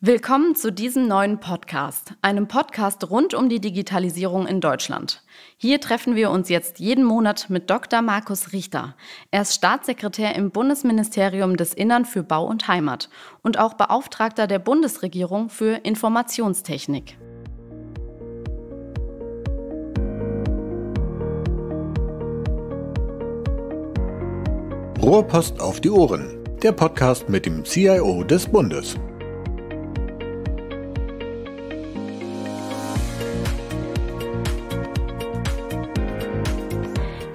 Willkommen zu diesem neuen Podcast, einem Podcast rund um die Digitalisierung in Deutschland. Hier treffen wir uns jetzt jeden Monat mit Dr. Markus Richter. Er ist Staatssekretär im Bundesministerium des Innern für Bau und Heimat und auch Beauftragter der Bundesregierung für Informationstechnik. Rohrpost auf die Ohren, der Podcast mit dem CIO des Bundes.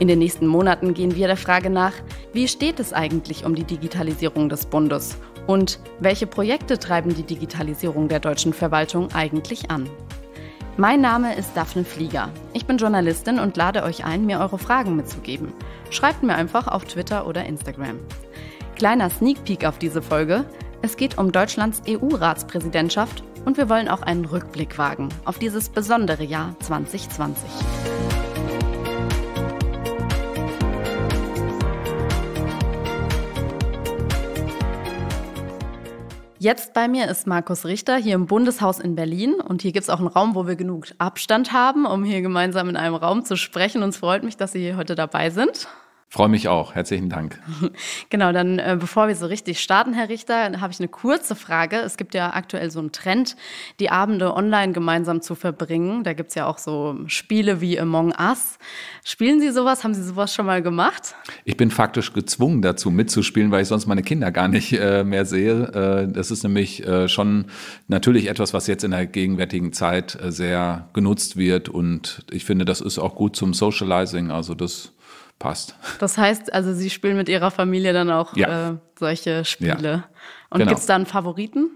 In den nächsten Monaten gehen wir der Frage nach, wie steht es eigentlich um die Digitalisierung des Bundes und welche Projekte treiben die Digitalisierung der deutschen Verwaltung eigentlich an? Mein Name ist Daphne Flieger. Ich bin Journalistin und lade euch ein, mir eure Fragen mitzugeben. Schreibt mir einfach auf Twitter oder Instagram. Kleiner Sneak Peek auf diese Folge. Es geht um Deutschlands EU-Ratspräsidentschaft und wir wollen auch einen Rückblick wagen auf dieses besondere Jahr 2020. Jetzt bei mir ist Markus Richter hier im Bundeshaus in Berlin und hier gibt es auch einen Raum, wo wir genug Abstand haben, um hier gemeinsam in einem Raum zu sprechen. Und es freut mich, dass Sie heute dabei sind. Freue mich auch. Herzlichen Dank. Genau, dann äh, bevor wir so richtig starten, Herr Richter, habe ich eine kurze Frage. Es gibt ja aktuell so einen Trend, die Abende online gemeinsam zu verbringen. Da gibt es ja auch so Spiele wie Among Us. Spielen Sie sowas? Haben Sie sowas schon mal gemacht? Ich bin faktisch gezwungen dazu mitzuspielen, weil ich sonst meine Kinder gar nicht äh, mehr sehe. Äh, das ist nämlich äh, schon natürlich etwas, was jetzt in der gegenwärtigen Zeit äh, sehr genutzt wird. Und ich finde, das ist auch gut zum Socializing. Also das passt. Das heißt, also Sie spielen mit Ihrer Familie dann auch ja. äh, solche Spiele. Ja. Und genau. gibt es da einen Favoriten?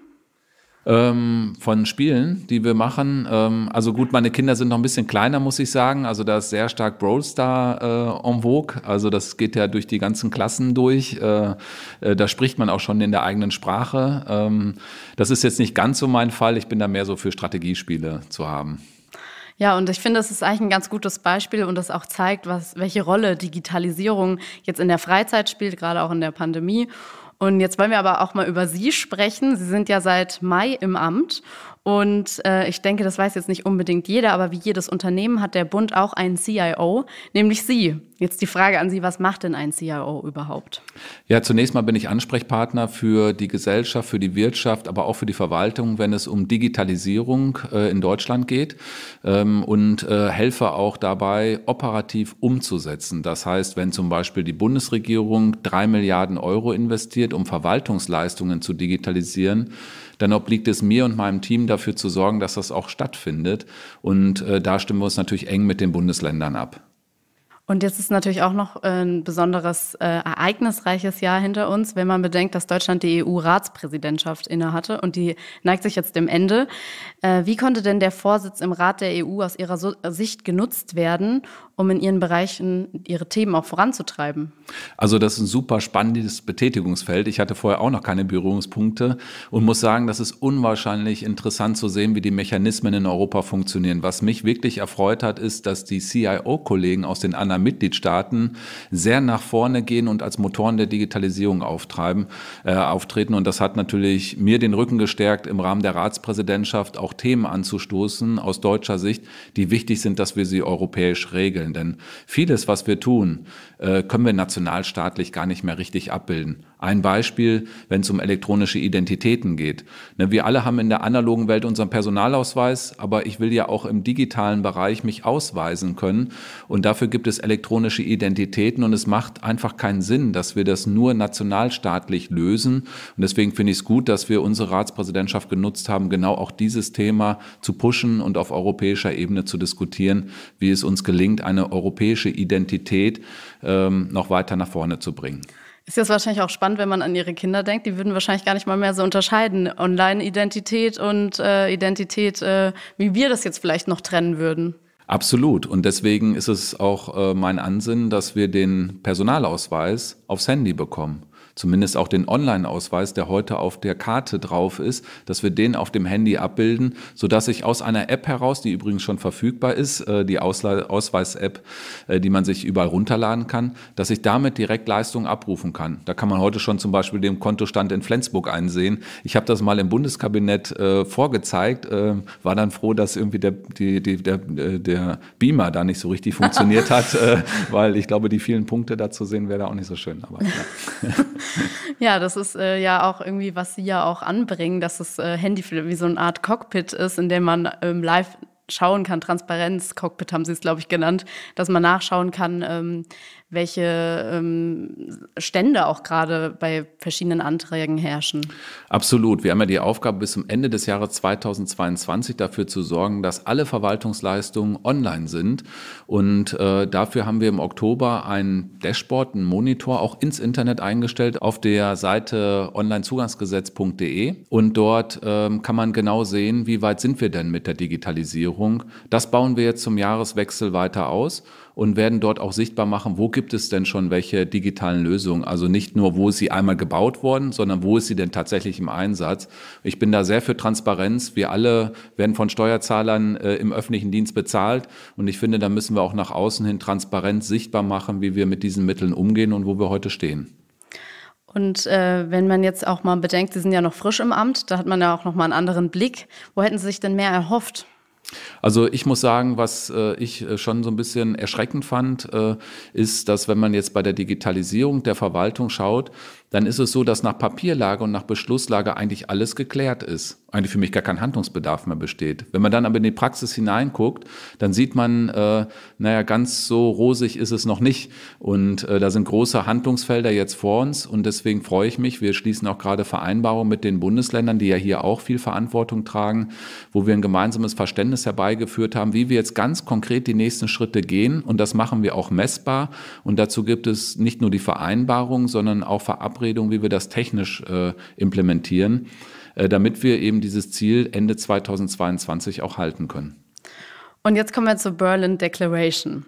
Ähm, von Spielen, die wir machen. Ähm, also gut, meine Kinder sind noch ein bisschen kleiner, muss ich sagen. Also da ist sehr stark Brawl Star äh, en vogue. Also das geht ja durch die ganzen Klassen durch. Äh, äh, da spricht man auch schon in der eigenen Sprache. Ähm, das ist jetzt nicht ganz so mein Fall. Ich bin da mehr so für Strategiespiele zu haben. Ja, und ich finde, das ist eigentlich ein ganz gutes Beispiel und das auch zeigt, was, welche Rolle Digitalisierung jetzt in der Freizeit spielt, gerade auch in der Pandemie. Und jetzt wollen wir aber auch mal über Sie sprechen. Sie sind ja seit Mai im Amt und äh, ich denke, das weiß jetzt nicht unbedingt jeder, aber wie jedes Unternehmen hat der Bund auch einen CIO, nämlich Sie. Jetzt die Frage an Sie, was macht denn ein CIO überhaupt? Ja, zunächst mal bin ich Ansprechpartner für die Gesellschaft, für die Wirtschaft, aber auch für die Verwaltung, wenn es um Digitalisierung äh, in Deutschland geht ähm, und äh, helfe auch dabei, operativ umzusetzen. Das heißt, wenn zum Beispiel die Bundesregierung drei Milliarden Euro investiert, um Verwaltungsleistungen zu digitalisieren, dann obliegt es mir und meinem Team dafür zu sorgen, dass das auch stattfindet. Und äh, da stimmen wir uns natürlich eng mit den Bundesländern ab. Und jetzt ist natürlich auch noch äh, ein besonderes, äh, ereignisreiches Jahr hinter uns, wenn man bedenkt, dass Deutschland die EU-Ratspräsidentschaft innehatte und die neigt sich jetzt dem Ende. Äh, wie konnte denn der Vorsitz im Rat der EU aus Ihrer so Sicht genutzt werden, um in Ihren Bereichen Ihre Themen auch voranzutreiben? Also das ist ein super spannendes Betätigungsfeld. Ich hatte vorher auch noch keine Berührungspunkte und muss sagen, das ist unwahrscheinlich interessant zu sehen, wie die Mechanismen in Europa funktionieren. Was mich wirklich erfreut hat, ist, dass die CIO-Kollegen aus den anderen aller Mitgliedstaaten sehr nach vorne gehen und als Motoren der Digitalisierung auftreiben, äh, auftreten. Und das hat natürlich mir den Rücken gestärkt, im Rahmen der Ratspräsidentschaft auch Themen anzustoßen aus deutscher Sicht, die wichtig sind, dass wir sie europäisch regeln. Denn vieles, was wir tun, äh, können wir nationalstaatlich gar nicht mehr richtig abbilden. Ein Beispiel, wenn es um elektronische Identitäten geht. Ne, wir alle haben in der analogen Welt unseren Personalausweis, aber ich will ja auch im digitalen Bereich mich ausweisen können. Und dafür gibt es elektronische Identitäten und es macht einfach keinen Sinn, dass wir das nur nationalstaatlich lösen. Und deswegen finde ich es gut, dass wir unsere Ratspräsidentschaft genutzt haben, genau auch dieses Thema zu pushen und auf europäischer Ebene zu diskutieren, wie es uns gelingt, eine europäische Identität ähm, noch weiter nach vorne zu bringen. Ist jetzt wahrscheinlich auch spannend, wenn man an ihre Kinder denkt. Die würden wahrscheinlich gar nicht mal mehr so unterscheiden. Online-Identität und äh, Identität, äh, wie wir das jetzt vielleicht noch trennen würden. Absolut. Und deswegen ist es auch äh, mein Ansinnen, dass wir den Personalausweis aufs Handy bekommen zumindest auch den Online-Ausweis, der heute auf der Karte drauf ist, dass wir den auf dem Handy abbilden, sodass ich aus einer App heraus, die übrigens schon verfügbar ist, äh, die Ausweis-App, äh, die man sich überall runterladen kann, dass ich damit direkt Leistungen abrufen kann. Da kann man heute schon zum Beispiel den Kontostand in Flensburg einsehen. Ich habe das mal im Bundeskabinett äh, vorgezeigt, war dann froh, dass irgendwie der, die, die, der, der Beamer da nicht so richtig funktioniert hat, weil ich glaube, die vielen Punkte dazu sehen wäre da auch nicht so schön. Aber, ja. ja, das ist äh, ja auch irgendwie, was Sie ja auch anbringen, dass das äh, Handy wie so eine Art Cockpit ist, in dem man ähm, live schauen kann, Transparenz, Cockpit haben sie es, glaube ich, genannt, dass man nachschauen kann, ähm, welche ähm, Stände auch gerade bei verschiedenen Anträgen herrschen. Absolut. Wir haben ja die Aufgabe, bis zum Ende des Jahres 2022 dafür zu sorgen, dass alle Verwaltungsleistungen online sind. Und äh, dafür haben wir im Oktober ein Dashboard, einen Monitor auch ins Internet eingestellt auf der Seite onlinezugangsgesetz.de. Und dort ähm, kann man genau sehen, wie weit sind wir denn mit der Digitalisierung. Das bauen wir jetzt zum Jahreswechsel weiter aus und werden dort auch sichtbar machen, wo gibt es denn schon welche digitalen Lösungen. Also nicht nur, wo ist sie einmal gebaut worden, sondern wo ist sie denn tatsächlich im Einsatz. Ich bin da sehr für Transparenz. Wir alle werden von Steuerzahlern äh, im öffentlichen Dienst bezahlt und ich finde, da müssen wir auch nach außen hin Transparenz sichtbar machen, wie wir mit diesen Mitteln umgehen und wo wir heute stehen. Und äh, wenn man jetzt auch mal bedenkt, Sie sind ja noch frisch im Amt, da hat man ja auch noch mal einen anderen Blick. Wo hätten Sie sich denn mehr erhofft? Also ich muss sagen, was äh, ich äh, schon so ein bisschen erschreckend fand, äh, ist, dass wenn man jetzt bei der Digitalisierung der Verwaltung schaut, dann ist es so, dass nach Papierlage und nach Beschlusslage eigentlich alles geklärt ist. Eigentlich für mich gar kein Handlungsbedarf mehr besteht. Wenn man dann aber in die Praxis hineinguckt, dann sieht man, äh, naja, ganz so rosig ist es noch nicht. Und äh, da sind große Handlungsfelder jetzt vor uns. Und deswegen freue ich mich, wir schließen auch gerade Vereinbarungen mit den Bundesländern, die ja hier auch viel Verantwortung tragen, wo wir ein gemeinsames Verständnis Ergebnis herbeigeführt haben, wie wir jetzt ganz konkret die nächsten Schritte gehen. Und das machen wir auch messbar. Und dazu gibt es nicht nur die Vereinbarung, sondern auch Verabredungen, wie wir das technisch äh, implementieren, äh, damit wir eben dieses Ziel Ende 2022 auch halten können. Und jetzt kommen wir zur Berlin Declaration.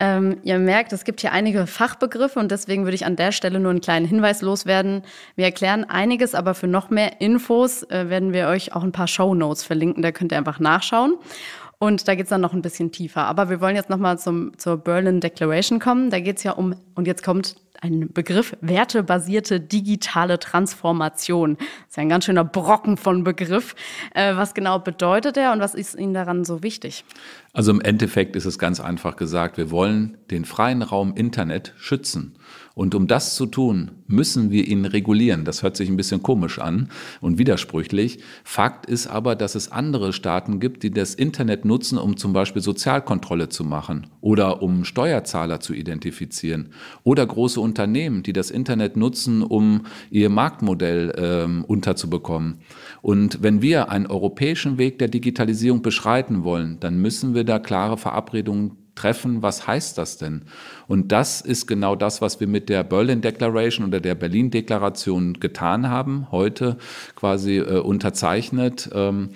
Ähm, ihr merkt, es gibt hier einige Fachbegriffe und deswegen würde ich an der Stelle nur einen kleinen Hinweis loswerden. Wir erklären einiges, aber für noch mehr Infos äh, werden wir euch auch ein paar Show Notes verlinken. Da könnt ihr einfach nachschauen. Und da geht es dann noch ein bisschen tiefer. Aber wir wollen jetzt nochmal zur Berlin Declaration kommen. Da geht es ja um, und jetzt kommt ein Begriff, wertebasierte digitale Transformation. Das ist ja ein ganz schöner Brocken von Begriff. Äh, was genau bedeutet er und was ist Ihnen daran so wichtig? Also im Endeffekt ist es ganz einfach gesagt, wir wollen den freien Raum Internet schützen. Und um das zu tun, müssen wir ihn regulieren. Das hört sich ein bisschen komisch an und widersprüchlich. Fakt ist aber, dass es andere Staaten gibt, die das Internet nutzen, um zum Beispiel Sozialkontrolle zu machen oder um Steuerzahler zu identifizieren oder große Unternehmen, die das Internet nutzen, um ihr Marktmodell ähm, unterzubekommen. Und wenn wir einen europäischen Weg der Digitalisierung beschreiten wollen, dann müssen wir da klare Verabredungen treffen, was heißt das denn? Und das ist genau das, was wir mit der Berlin Declaration oder der Berlin Deklaration getan haben, heute quasi äh, unterzeichnet. Ähm,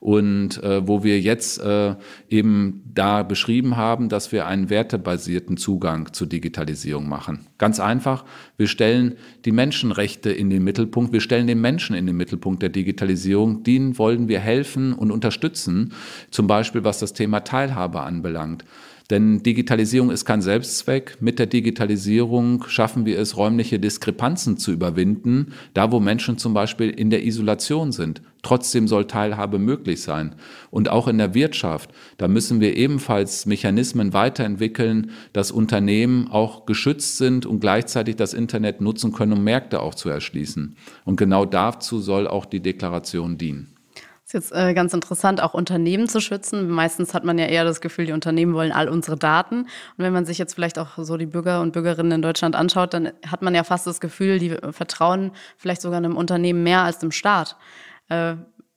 und äh, wo wir jetzt äh, eben da beschrieben haben, dass wir einen wertebasierten Zugang zur Digitalisierung machen. Ganz einfach, wir stellen die Menschenrechte in den Mittelpunkt, wir stellen den Menschen in den Mittelpunkt der Digitalisierung, denen wollen wir helfen und unterstützen, zum Beispiel was das Thema Teilhabe anbelangt. Denn Digitalisierung ist kein Selbstzweck. Mit der Digitalisierung schaffen wir es, räumliche Diskrepanzen zu überwinden, da wo Menschen zum Beispiel in der Isolation sind. Trotzdem soll Teilhabe möglich sein. Und auch in der Wirtschaft, da müssen wir ebenfalls Mechanismen weiterentwickeln, dass Unternehmen auch geschützt sind und gleichzeitig das Internet nutzen können, um Märkte auch zu erschließen. Und genau dazu soll auch die Deklaration dienen ist jetzt äh, ganz interessant, auch Unternehmen zu schützen. Meistens hat man ja eher das Gefühl, die Unternehmen wollen all unsere Daten. Und wenn man sich jetzt vielleicht auch so die Bürger und Bürgerinnen in Deutschland anschaut, dann hat man ja fast das Gefühl, die vertrauen vielleicht sogar einem Unternehmen mehr als dem Staat. Äh,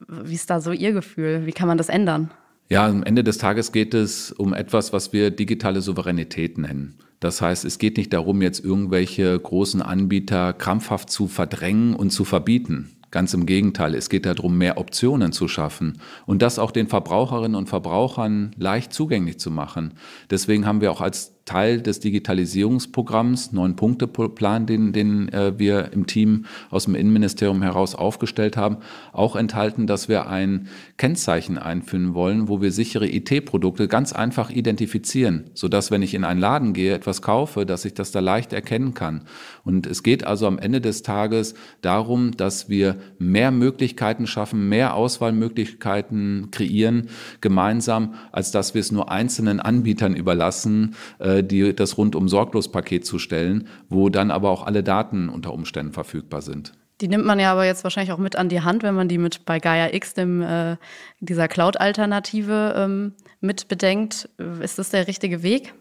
wie ist da so Ihr Gefühl? Wie kann man das ändern? Ja, am Ende des Tages geht es um etwas, was wir digitale Souveränität nennen. Das heißt, es geht nicht darum, jetzt irgendwelche großen Anbieter krampfhaft zu verdrängen und zu verbieten. Ganz im Gegenteil, es geht darum, mehr Optionen zu schaffen und das auch den Verbraucherinnen und Verbrauchern leicht zugänglich zu machen. Deswegen haben wir auch als Teil des Digitalisierungsprogramms, Neun-Punkte-Plan, den, den äh, wir im Team aus dem Innenministerium heraus aufgestellt haben, auch enthalten, dass wir ein Kennzeichen einführen wollen, wo wir sichere IT-Produkte ganz einfach identifizieren, sodass, wenn ich in einen Laden gehe, etwas kaufe, dass ich das da leicht erkennen kann. Und es geht also am Ende des Tages darum, dass wir mehr Möglichkeiten schaffen, mehr Auswahlmöglichkeiten kreieren, gemeinsam, als dass wir es nur einzelnen Anbietern überlassen, äh, äh, die, das Rundum-Sorglos-Paket zu stellen, wo dann aber auch alle Daten unter Umständen verfügbar sind. Die nimmt man ja aber jetzt wahrscheinlich auch mit an die Hand, wenn man die mit bei Gaia X, dem, äh, dieser Cloud-Alternative, ähm, mit bedenkt. Ist das der richtige Weg?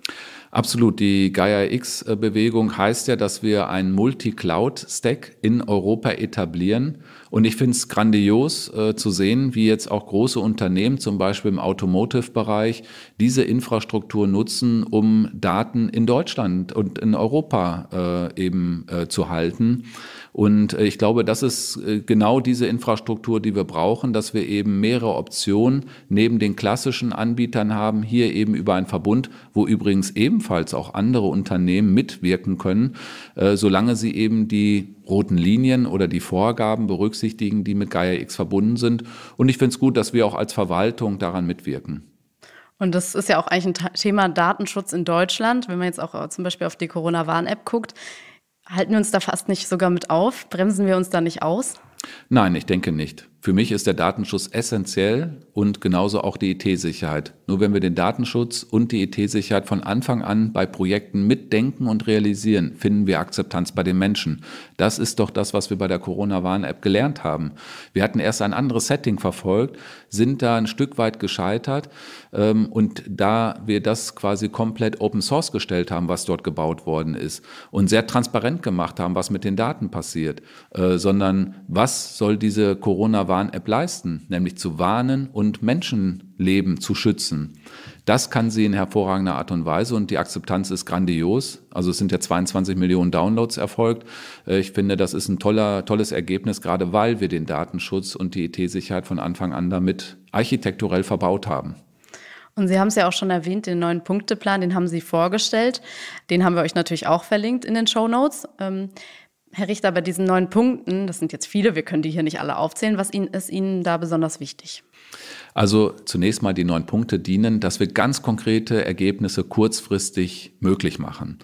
Absolut. Die Gaia-X-Bewegung äh, heißt ja, dass wir einen Multi-Cloud-Stack in Europa etablieren. Und ich finde es grandios äh, zu sehen, wie jetzt auch große Unternehmen, zum Beispiel im Automotive-Bereich, diese Infrastruktur nutzen, um Daten in Deutschland und in Europa äh, eben äh, zu halten. Und äh, ich glaube, das ist äh, genau diese Infrastruktur, die wir brauchen, dass wir eben mehrere Optionen neben den klassischen Anbietern haben, hier eben über einen Verbund, wo übrigens eben ebenfalls auch andere Unternehmen mitwirken können, äh, solange sie eben die roten Linien oder die Vorgaben berücksichtigen, die mit Gaia X verbunden sind. Und ich finde es gut, dass wir auch als Verwaltung daran mitwirken. Und das ist ja auch eigentlich ein Thema Datenschutz in Deutschland, wenn man jetzt auch äh, zum Beispiel auf die Corona-Warn-App guckt. Halten wir uns da fast nicht sogar mit auf? Bremsen wir uns da nicht aus? Nein, ich denke nicht. Für mich ist der Datenschutz essentiell und genauso auch die IT-Sicherheit. Nur wenn wir den Datenschutz und die IT-Sicherheit von Anfang an bei Projekten mitdenken und realisieren, finden wir Akzeptanz bei den Menschen. Das ist doch das, was wir bei der Corona-Warn-App gelernt haben. Wir hatten erst ein anderes Setting verfolgt, sind da ein Stück weit gescheitert ähm, und da wir das quasi komplett Open Source gestellt haben, was dort gebaut worden ist und sehr transparent gemacht haben, was mit den Daten passiert, äh, sondern was soll diese Corona-Warn app Warn-App leisten, nämlich zu warnen und Menschenleben zu schützen. Das kann sie in hervorragender Art und Weise und die Akzeptanz ist grandios. Also es sind ja 22 Millionen Downloads erfolgt. Äh, ich finde, das ist ein toller, tolles Ergebnis, gerade weil wir den Datenschutz und die IT-Sicherheit von Anfang an damit architekturell verbaut haben. Und Sie haben es ja auch schon erwähnt, den neuen Punkteplan, den haben Sie vorgestellt. Den haben wir euch natürlich auch verlinkt in den Show Notes. Ähm, Herr Richter, bei diesen neun Punkten, das sind jetzt viele, wir können die hier nicht alle aufzählen, was Ihnen, ist Ihnen da besonders wichtig? Also zunächst mal die neun Punkte dienen, dass wir ganz konkrete Ergebnisse kurzfristig möglich machen.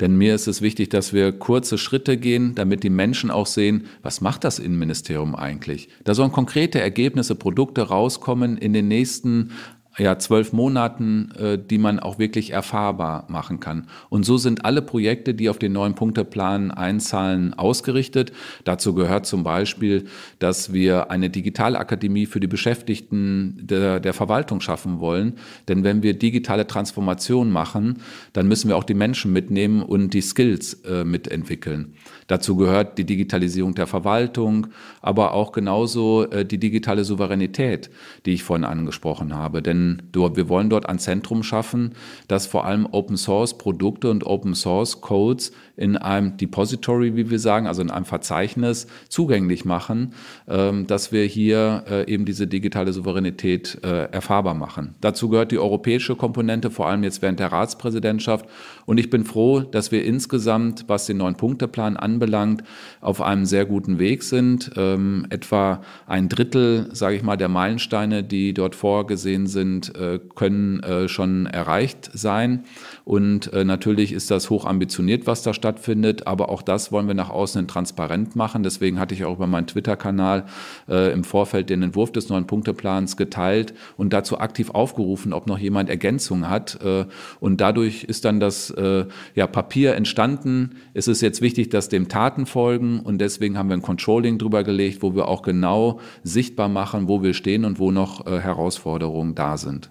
Denn mir ist es wichtig, dass wir kurze Schritte gehen, damit die Menschen auch sehen, was macht das Innenministerium eigentlich? Da sollen konkrete Ergebnisse, Produkte rauskommen in den nächsten ja, zwölf Monaten, äh, die man auch wirklich erfahrbar machen kann. Und so sind alle Projekte, die auf den neuen Punkteplan einzahlen, ausgerichtet. Dazu gehört zum Beispiel, dass wir eine Digitalakademie für die Beschäftigten der, der Verwaltung schaffen wollen. Denn wenn wir digitale Transformation machen, dann müssen wir auch die Menschen mitnehmen und die Skills äh, mitentwickeln. Dazu gehört die Digitalisierung der Verwaltung, aber auch genauso äh, die digitale Souveränität, die ich vorhin angesprochen habe. Denn wir wollen dort ein Zentrum schaffen, das vor allem Open Source Produkte und Open Source Codes in einem Depository, wie wir sagen, also in einem Verzeichnis zugänglich machen, ähm, dass wir hier äh, eben diese digitale Souveränität äh, erfahrbar machen. Dazu gehört die europäische Komponente, vor allem jetzt während der Ratspräsidentschaft. Und ich bin froh, dass wir insgesamt, was den neuen Punkteplan anbelangt, anbelangt, auf einem sehr guten Weg sind. Ähm, etwa ein Drittel, sage ich mal, der Meilensteine, die dort vorgesehen sind, äh, können äh, schon erreicht sein. Und äh, natürlich ist das hoch ambitioniert, was da stattfindet, aber auch das wollen wir nach außen transparent machen. Deswegen hatte ich auch über meinen Twitter-Kanal äh, im Vorfeld den Entwurf des neuen Punkteplans geteilt und dazu aktiv aufgerufen, ob noch jemand Ergänzungen hat. Äh, und dadurch ist dann das äh, ja, Papier entstanden. Es ist jetzt wichtig, dass dem Taten folgen und deswegen haben wir ein Controlling drüber gelegt, wo wir auch genau sichtbar machen, wo wir stehen und wo noch äh, Herausforderungen da sind.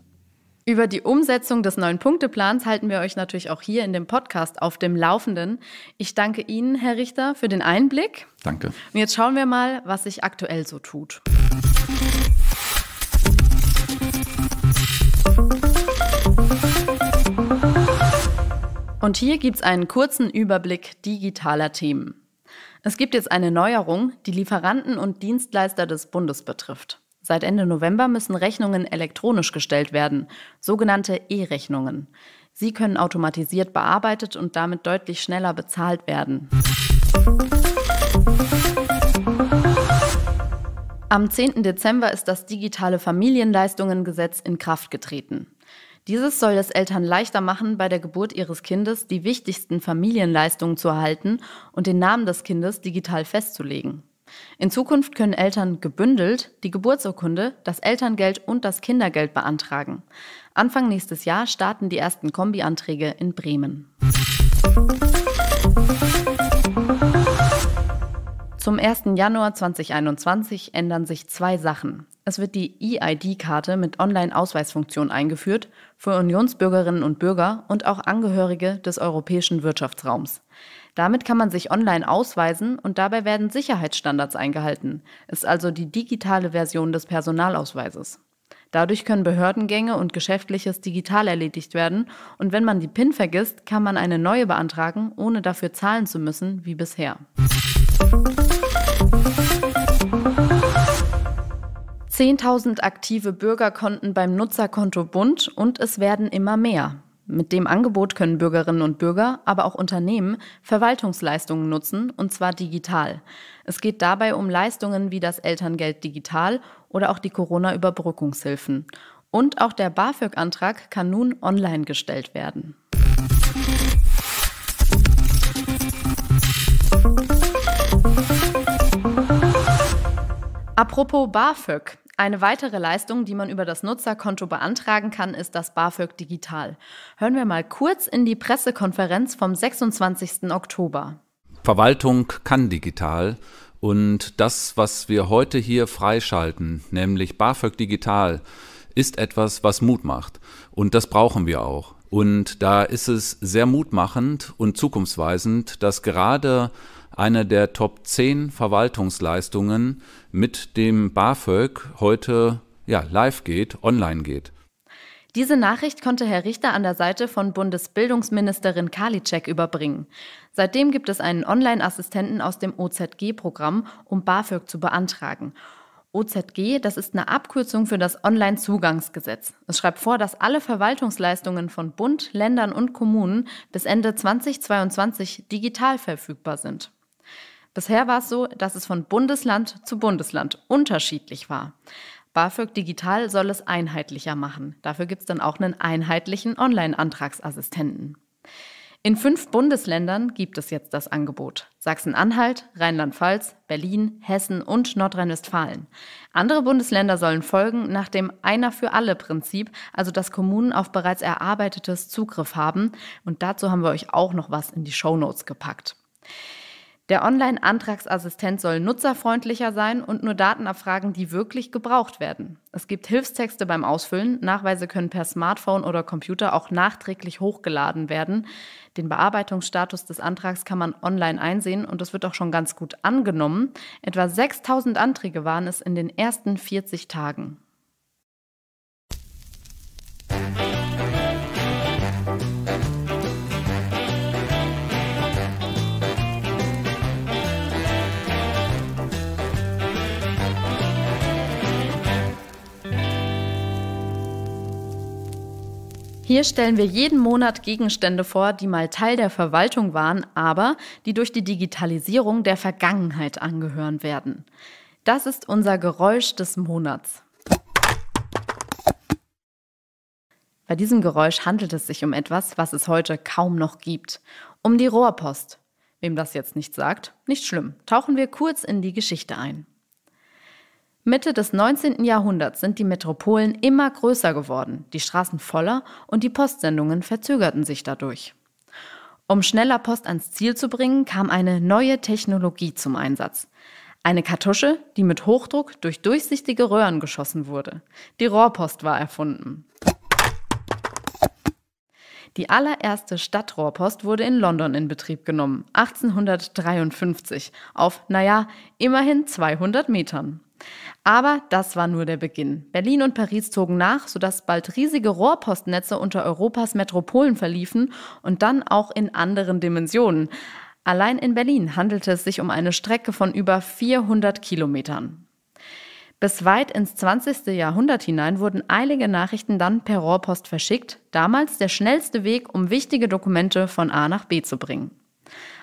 Über die Umsetzung des neuen Punkteplans halten wir euch natürlich auch hier in dem Podcast auf dem Laufenden. Ich danke Ihnen, Herr Richter, für den Einblick. Danke. Und jetzt schauen wir mal, was sich aktuell so tut. Und hier gibt's einen kurzen Überblick digitaler Themen. Es gibt jetzt eine Neuerung, die Lieferanten und Dienstleister des Bundes betrifft. Seit Ende November müssen Rechnungen elektronisch gestellt werden, sogenannte E-Rechnungen. Sie können automatisiert bearbeitet und damit deutlich schneller bezahlt werden. Am 10. Dezember ist das digitale Familienleistungengesetz in Kraft getreten. Dieses soll es Eltern leichter machen, bei der Geburt ihres Kindes die wichtigsten Familienleistungen zu erhalten und den Namen des Kindes digital festzulegen. In Zukunft können Eltern gebündelt die Geburtsurkunde, das Elterngeld und das Kindergeld beantragen. Anfang nächstes Jahr starten die ersten Kombianträge in Bremen. Zum 1. Januar 2021 ändern sich zwei Sachen. Es wird die EID-Karte mit Online-Ausweisfunktion eingeführt für Unionsbürgerinnen und Bürger und auch Angehörige des europäischen Wirtschaftsraums. Damit kann man sich online ausweisen und dabei werden Sicherheitsstandards eingehalten, ist also die digitale Version des Personalausweises. Dadurch können Behördengänge und Geschäftliches digital erledigt werden und wenn man die PIN vergisst, kann man eine neue beantragen, ohne dafür zahlen zu müssen wie bisher. 10.000 aktive Bürger konnten beim Nutzerkonto Bund und es werden immer mehr. Mit dem Angebot können Bürgerinnen und Bürger, aber auch Unternehmen Verwaltungsleistungen nutzen, und zwar digital. Es geht dabei um Leistungen wie das Elterngeld digital oder auch die Corona-Überbrückungshilfen. Und auch der BAföG-Antrag kann nun online gestellt werden. Apropos BAföG. Eine weitere Leistung, die man über das Nutzerkonto beantragen kann, ist das BAföG Digital. Hören wir mal kurz in die Pressekonferenz vom 26. Oktober. Verwaltung kann digital. Und das, was wir heute hier freischalten, nämlich BAföG Digital, ist etwas, was Mut macht. Und das brauchen wir auch. Und da ist es sehr mutmachend und zukunftsweisend, dass gerade eine der Top 10 Verwaltungsleistungen mit dem BAföG heute ja, live geht, online geht. Diese Nachricht konnte Herr Richter an der Seite von Bundesbildungsministerin Karliczek überbringen. Seitdem gibt es einen Online-Assistenten aus dem OZG-Programm, um BAföG zu beantragen. OZG, das ist eine Abkürzung für das Online-Zugangsgesetz. Es schreibt vor, dass alle Verwaltungsleistungen von Bund, Ländern und Kommunen bis Ende 2022 digital verfügbar sind. Bisher war es so, dass es von Bundesland zu Bundesland unterschiedlich war. BAföG Digital soll es einheitlicher machen. Dafür gibt es dann auch einen einheitlichen Online-Antragsassistenten. In fünf Bundesländern gibt es jetzt das Angebot. Sachsen-Anhalt, Rheinland-Pfalz, Berlin, Hessen und Nordrhein-Westfalen. Andere Bundesländer sollen folgen nach dem Einer für alle Prinzip, also dass Kommunen auf bereits erarbeitetes Zugriff haben. Und dazu haben wir euch auch noch was in die Show Notes gepackt. Der Online-Antragsassistent soll nutzerfreundlicher sein und nur Daten erfragen, die wirklich gebraucht werden. Es gibt Hilfstexte beim Ausfüllen. Nachweise können per Smartphone oder Computer auch nachträglich hochgeladen werden. Den Bearbeitungsstatus des Antrags kann man online einsehen und das wird auch schon ganz gut angenommen. Etwa 6000 Anträge waren es in den ersten 40 Tagen. Hier stellen wir jeden Monat Gegenstände vor, die mal Teil der Verwaltung waren, aber die durch die Digitalisierung der Vergangenheit angehören werden. Das ist unser Geräusch des Monats. Bei diesem Geräusch handelt es sich um etwas, was es heute kaum noch gibt. Um die Rohrpost. Wem das jetzt nicht sagt, nicht schlimm. Tauchen wir kurz in die Geschichte ein. Mitte des 19. Jahrhunderts sind die Metropolen immer größer geworden, die Straßen voller und die Postsendungen verzögerten sich dadurch. Um schneller Post ans Ziel zu bringen, kam eine neue Technologie zum Einsatz. Eine Kartusche, die mit Hochdruck durch durchsichtige Röhren geschossen wurde. Die Rohrpost war erfunden. Die allererste Stadtrohrpost wurde in London in Betrieb genommen, 1853, auf, naja, immerhin 200 Metern. Aber das war nur der Beginn. Berlin und Paris zogen nach, sodass bald riesige Rohrpostnetze unter Europas Metropolen verliefen und dann auch in anderen Dimensionen. Allein in Berlin handelte es sich um eine Strecke von über 400 Kilometern. Bis weit ins 20. Jahrhundert hinein wurden eilige Nachrichten dann per Rohrpost verschickt, damals der schnellste Weg, um wichtige Dokumente von A nach B zu bringen.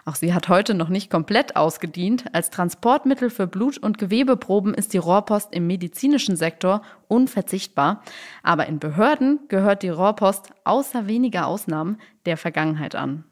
Auch sie hat heute noch nicht komplett ausgedient. Als Transportmittel für Blut- und Gewebeproben ist die Rohrpost im medizinischen Sektor unverzichtbar. Aber in Behörden gehört die Rohrpost außer weniger Ausnahmen der Vergangenheit an.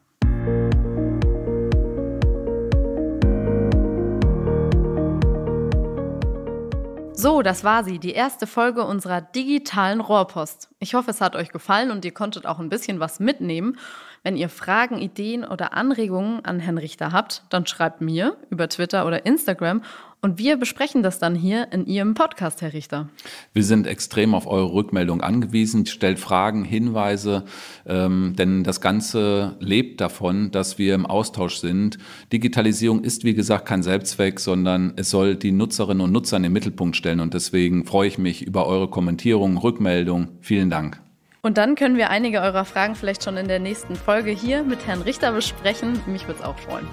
So, das war sie, die erste Folge unserer digitalen Rohrpost. Ich hoffe, es hat euch gefallen und ihr konntet auch ein bisschen was mitnehmen. Wenn ihr Fragen, Ideen oder Anregungen an Herrn Richter habt, dann schreibt mir über Twitter oder Instagram und wir besprechen das dann hier in Ihrem Podcast, Herr Richter. Wir sind extrem auf eure Rückmeldung angewiesen. Stellt Fragen, Hinweise, ähm, denn das Ganze lebt davon, dass wir im Austausch sind. Digitalisierung ist, wie gesagt, kein Selbstzweck, sondern es soll die Nutzerinnen und Nutzer in den Mittelpunkt stellen. Und deswegen freue ich mich über eure Kommentierungen, Rückmeldungen. Vielen Dank. Und dann können wir einige eurer Fragen vielleicht schon in der nächsten Folge hier mit Herrn Richter besprechen. Mich würde es auch freuen.